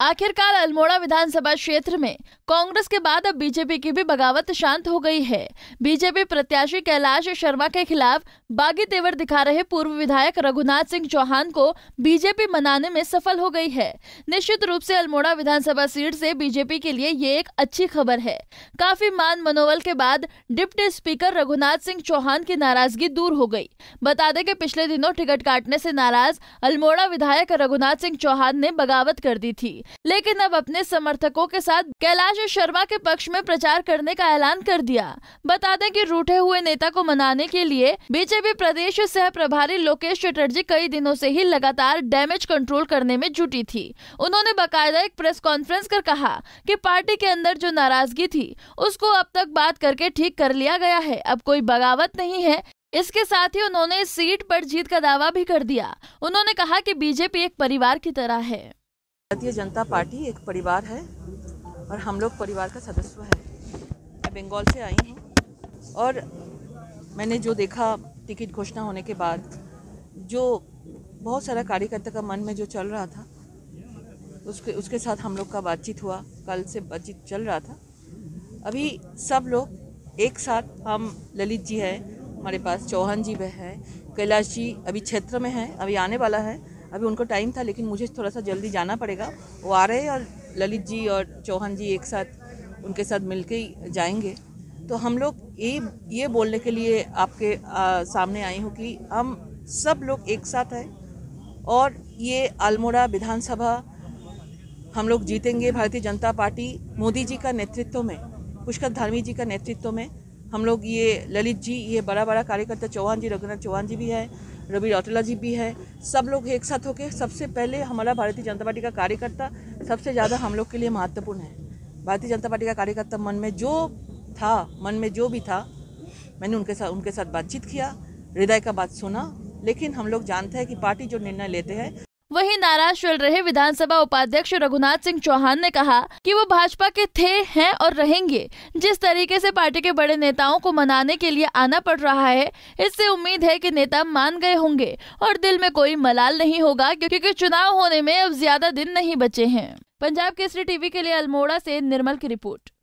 आखिरकार अल्मोड़ा विधानसभा क्षेत्र में कांग्रेस के बाद अब बीजेपी की भी बगावत शांत हो गई है बीजेपी प्रत्याशी कैलाश शर्मा के खिलाफ बागी तेवर दिखा रहे पूर्व विधायक रघुनाथ सिंह चौहान को बीजेपी मनाने में सफल हो गई है निश्चित रूप से अल्मोड़ा विधानसभा सीट से बीजेपी के लिए ये एक अच्छी खबर है काफी मान मनोबल के बाद डिप्टी स्पीकर रघुनाथ सिंह चौहान की नाराजगी दूर हो गयी बता दें की पिछले दिनों टिकट काटने ऐसी नाराज अल्मोड़ा विधायक रघुनाथ सिंह चौहान ने बगावत कर दी थी लेकिन अब अपने समर्थकों के साथ कैलाश शर्मा के पक्ष में प्रचार करने का ऐलान कर दिया बता दें कि रूठे हुए नेता को मनाने के लिए बीजेपी प्रदेश सह प्रभारी लोकेश चटर्जी कई दिनों से ही लगातार डैमेज कंट्रोल करने में जुटी थी उन्होंने बाकायदा एक प्रेस कॉन्फ्रेंस कर कहा कि पार्टी के अंदर जो नाराजगी थी उसको अब तक बात करके ठीक कर लिया गया है अब कोई बगावत नहीं है इसके साथ ही उन्होंने सीट पर जीत का दावा भी कर दिया उन्होंने कहा कि बीजेपी एक परिवार की तरह है भारतीय जनता पार्टी एक परिवार है और हम लोग परिवार का सदस्य है मैं बंगाल से आई हूँ और मैंने जो देखा टिकट घोषणा होने के बाद जो बहुत सारा कार्यकर्ता का मन में जो चल रहा था उसके उसके साथ हम लोग का बातचीत हुआ कल से बातचीत चल रहा था अभी सब लोग एक साथ हम ललित जी हैं हमारे पास चौहान जी भी हैं कैलाश जी अभी क्षेत्र में हैं अभी आने वाला है अभी उनको टाइम था लेकिन मुझे थोड़ा सा जल्दी जाना पड़ेगा वो आ रहे हैं और ललित जी और चौहान जी एक साथ उनके साथ मिल के जाएंगे तो हम लोग ये ये बोलने के लिए आपके आ, सामने आई हूँ कि हम सब लोग एक साथ हैं और ये अल्मोड़ा विधानसभा हम लोग जीतेंगे भारतीय जनता पार्टी मोदी जी का नेतृत्व में पुष्कर धार्मी जी का नेतृत्व में हम लोग ये ललित जी ये बड़ा बड़ा कार्यकर्ता चौहान जी रघुनाथ चौहान जी भी हैं रवि रौतला जी भी है सब लोग एक साथ होकर सबसे पहले हमारा भारतीय जनता पार्टी का कार्यकर्ता सबसे ज़्यादा हम लोग के लिए महत्वपूर्ण है भारतीय जनता पार्टी का कार्यकर्ता मन में जो था मन में जो भी था मैंने उनके साथ उनके साथ बातचीत किया हृदय का बात सुना लेकिन हम लोग जानते हैं कि पार्टी जो निर्णय लेते हैं वहीं नाराज चल रहे विधानसभा उपाध्यक्ष रघुनाथ सिंह चौहान ने कहा कि वो भाजपा के थे हैं और रहेंगे जिस तरीके से पार्टी के बड़े नेताओं को मनाने के लिए आना पड़ रहा है इससे उम्मीद है कि नेता मान गए होंगे और दिल में कोई मलाल नहीं होगा क्योंकि चुनाव होने में अब ज्यादा दिन नहीं बचे हैं पंजाब केसरी टीवी के लिए अल्मोड़ा से निर्मल की रिपोर्ट